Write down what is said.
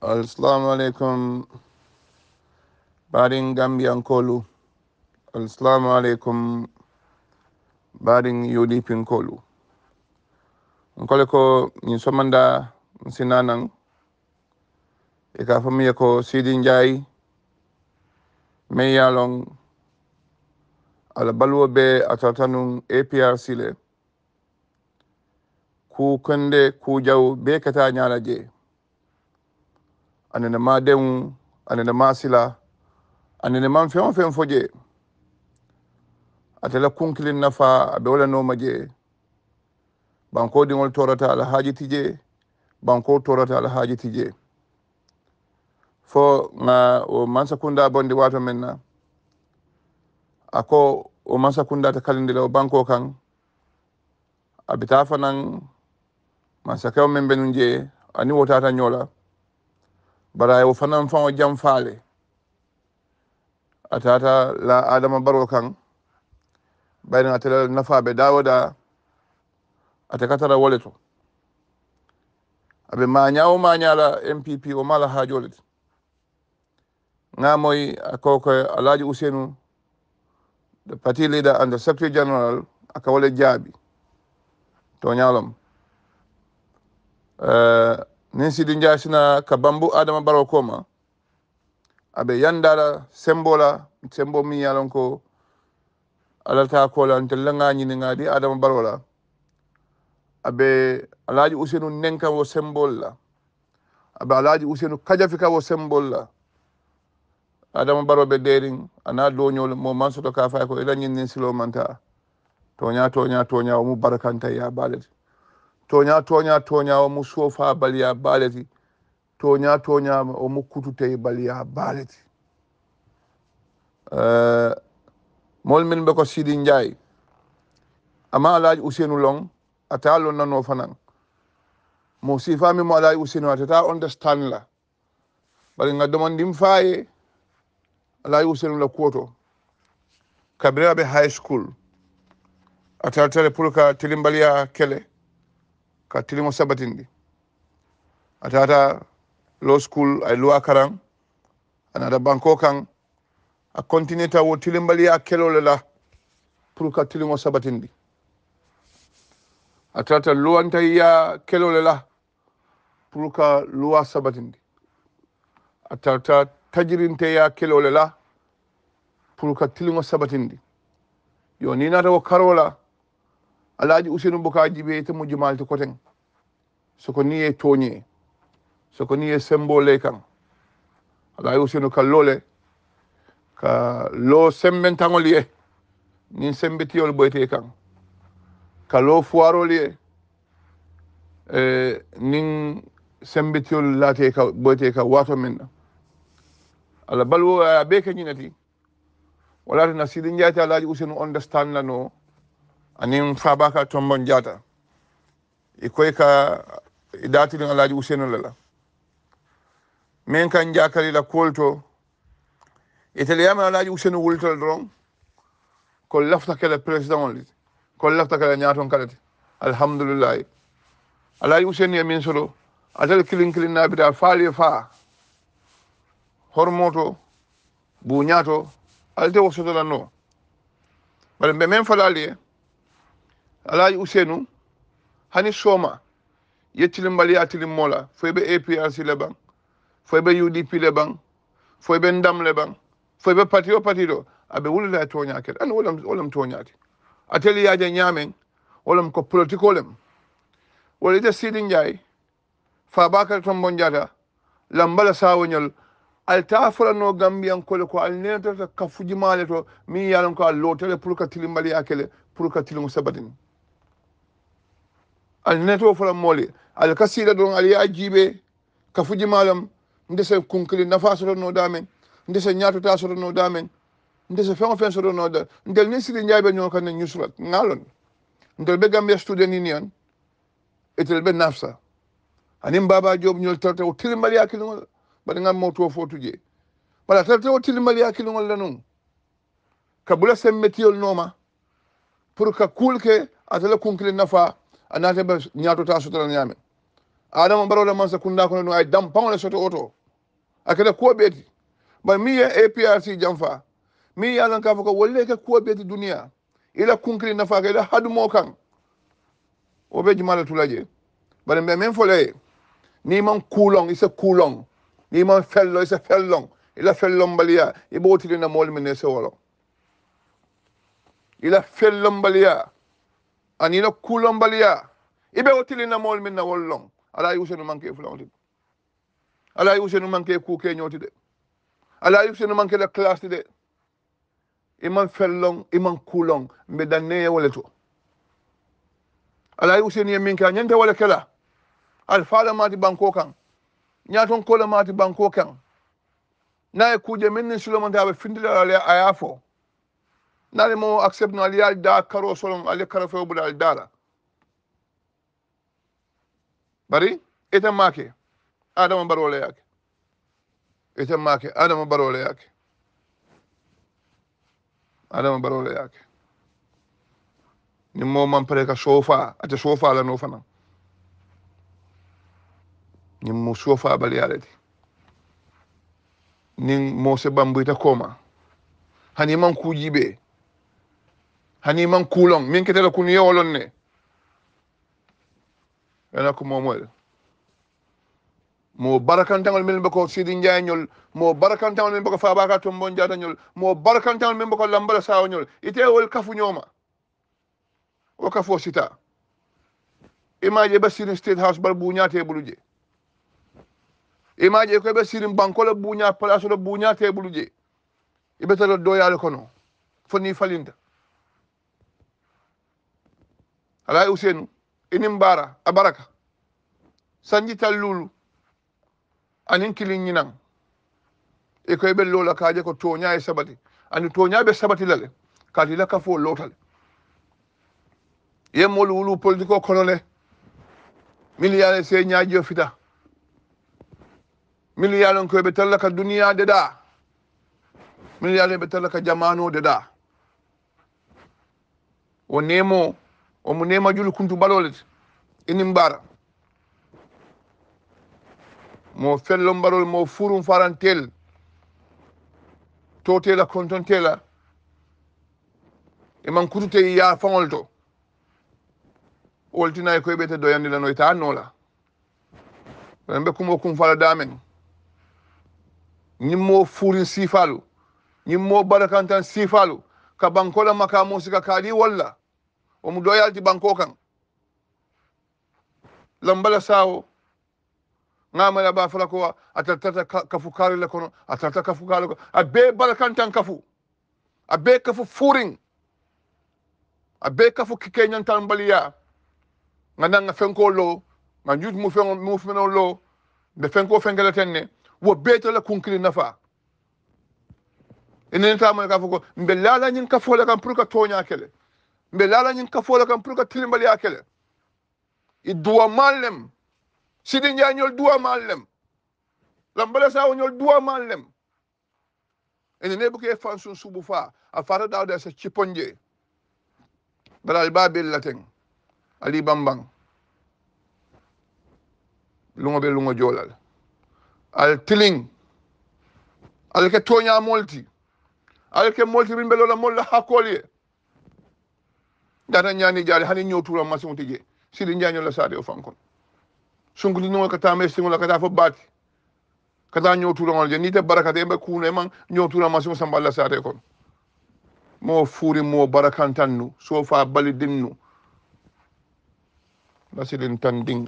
assalamu aleykum mbaɗin gambiyankolu assalamu aleykum mbaɗin yoɗipinkolu nkole ko min somanda mi sinanan e ka fo miya ko sidi ndiayi meyyalon ala balwo be atatanun aprc le kukonde kujaw be kata ñalaje anene ma dewu anene ma sila anene man fewo fen fo je atela kunkilin nafa aɓe walanoma je banko dingol torata alhaji tije banko torata alhaji tije fo ga o mansakunda bonde wato menna ako o mansakunda ta kalidila o banko kan abita fanan mansakeo men benu je ani wotata ñoola bara wo fanan fawo jam faale atata la adama baro kan bayden atala nafaɓe dawoda ata katara wole to aɓe mañawo mañala mpp o mala haajole de gamoy akoko alaji ousenu de parti leader and secretary general aka wole jaabi to ñalom uh, eh, nin sidi jasina ka bambu adama baro koma aɓe yandala sembola sembo mi yalonko alata kola ntellanga ñiningadi adama barola aɓe alaji usenu nenka wo sembolla aɓe alaji usenu kajafika wo sembolla adama baroɓe derin ana doñol mo mansoto ka fay ko ila ñinnin silomanta toña toña toña omu barakanta ya balete toña toña toña o mu sofa bali ya baleti toña toña o mu kututey bali ya baleti eh, mol min ɓe ko sidi ndiaye ama alaji ouseinu long ata lon nano fanan mo sifami mo alaji ouseinu atata understand la bari ga domandim faye alaji ouseinu la kuoto kabiraɓe high school atatare pour ka telimbaliya kele ka tilimo sabatindi a tata law school ay luwa karan a nata banko kan a continue tawo tilimbaliya kelole la pour ka tilimo sabatindi a tata luwantayiya kelole la pour ka luwa sabatindi a tata tajirinteya kelole la pour ka tilimo sabatindi yo ni nata wo karola alaaji usainu bokaji ɓe temo jumalti koten soko ni e tooñe soko ni e sembole kan alaaji usainu ka loole ka loo sembentagol ye nin sembitiyol ɓoyte kan ka loo foirol ye e nin sembitiyol laate ka ɓoyte ka waato men ɗa ala balwo aya ɓe keñinati walaati na sidi jaati alaaji usainu understand lanoo anin faabaka tombon jaata e koye ka e datirin alaji useno lala min kan jakalila kolto e teleyama alaji useno wultala doron ko lafta kela président oli ko lafta kela ñaton kalate alhamdoulillahi alaji useno e min soto atel kilin kilin naabita faali e faa hormoto bu ñaato alte wo sotolanno baɗa mbe min falaali e alaji usenu hani soma yettilim mbaliya tilim mola foy be aprc le ban foy be udp le ban foy be ndam le ban foy be pati o pati ɗo aɓe wulila toñaket an wolam wolam toñati ateliyaje ñamen wolam ko politicolem wala ita sidi ndiaye fabakar tombon diata lambala sawoñol alta fulano gambiyankole ko alnenetata kafujimale to min yalon ko a lotere pour ka tilimbaliya kele pour ka tilimu sabatini Al neto fula moli Al kasila don ali ya jibe ka fuji malam ndese kunkili nafa soro no damen ndese nyaato ta soro no damen ndese feŋo feŋ soro no da ndel ni siri njaabe ñoo kan ne ñusurat ŋaalon ndel be gambia student union etel be nafsa anin baba job ñol tarte. o tilimbali yakkiliŋol bari ŋa mawto fo tuje bala tarte o tilimbali yakkiliŋol la nuŋ ka bula sembetiyol nooma pour ka kuul ke ate la kunkili nafa anate ɓe ñatota sotora ñaame adama mbarole man sa kunda kono ɗum ay dam pawle soto oto akede kuwo ɓeeti bar mi ye aprc jam mi yalan ka fo ko wolle ke kuwo ɓeeti duniya ila kunkiri nafa ka ila hadumo kan o ɓe jumala tulaje bare mbe min foleye ni man kuulon ise kuulon ni man fello ise fellon ila fellon mbaliya i ɓootilina mool mine sewolo ila fellon mbaliya ani la kulonbaliya i be wo tilina moolu min na wol loŋ ala ye usenu manke fulaŋo ti de ala ye usenu manke kuukee ñoo ti de ala ye usenu manke la classe ti de i maŋ fel loŋ i maŋ kuu loŋ mbe danneeye wo le to ala ye usenu ye miŋ ke a ñente wo le ke la alfaala maati bankoo kaŋ ñaatonko le maati bankoo kaŋ niŋ a ye kuuje miŋ niŋ sulomonta a be findila la le a nare mo accepte no ali yaali da karo solon ali kara fewɓuɗa ali daara bari eten maake adama barolayaake eten maake adama barolayaake adama barolayaake nin momam pare ka sofa ate sofa lano fanan nin mo sofa bali yaalete nin mo se bambuyta kooma hanimankujiɓee hani man kuulon min ketele kunu yewolon ne ena ko momoel mo barakantagol min boko sidi jañol mo barakantagol min boko faabaka tombo jatañol mo barakantagol min boko lambala sawoñol itewol kafuñooma o kafo sita image e ɓa sirin state house bar buña teɓulu je image e koye ɓa sirin bankolo buña place lo buña teɓulu je iɓetalo doyale kono foni falinta alaye usenu inin bara a baraka sanji tallulu anin kilinñinan e koye ɓe lola kaje ko toñaye sabati andi toñaɓe sabati lale kati la kafo lotale yen molu wulu politique o kono le milliyale se ñaji o fita milliyalon koye ɓe talla ka duniya deɗa milliyalon ɓe talla ka jamano deɗa o nemo omo nema julo kuntu mbaɗolete enin mbara mo fello mbaɗol mo furum faran tel to tela konton tela eman kutute ya fangol to woltinayi koye ɓeyte doyandilanoy ta noola ɓaɗa mbe kumo kum fala damen ñimmo furin sifalu ñimmo barakantan sifalu ka bankola makamosika kaali walla omo do yalti banko kan lambala sawo gamala ba fala kowa a tartata kafu kaalile kono a tarta kafu kaali ko a be balakantan kafu a be kafu fuurin a be kafu kikeñantan baliya ga nanga fenkol lo ga jut mu mufmenol lo nde fenko fenkele ten ne wo beetola kunkili nafa enenetamone ka fo ko mbe laalañin kafole kan pour que tooña kele mbe laalañin kafoole kam pour que tilimbal yaakele i duwa maallem sidi njañol duwa maallem lambala sa oñol duwa maallem ene ne bukee fansun subu faa a fata dawde sa cipponje baraali baabella teng ali bambang lungo ɓe lungo joolal al tiling alke tooñaa molti alke molti rimbelola molla haa koolye data ñani jaade hani ñowtura masiŋo ti je sili njañol la saate o fan kono sunkuti noŋo ka taa me siŋola ka taa fo baati ka taa ñowturaŋol je baraka te embe kuuno e maŋ ñowtura masiŋo sambal la kon kono moo fuuri moo tan nu so fa bali din nu la silin tan diŋ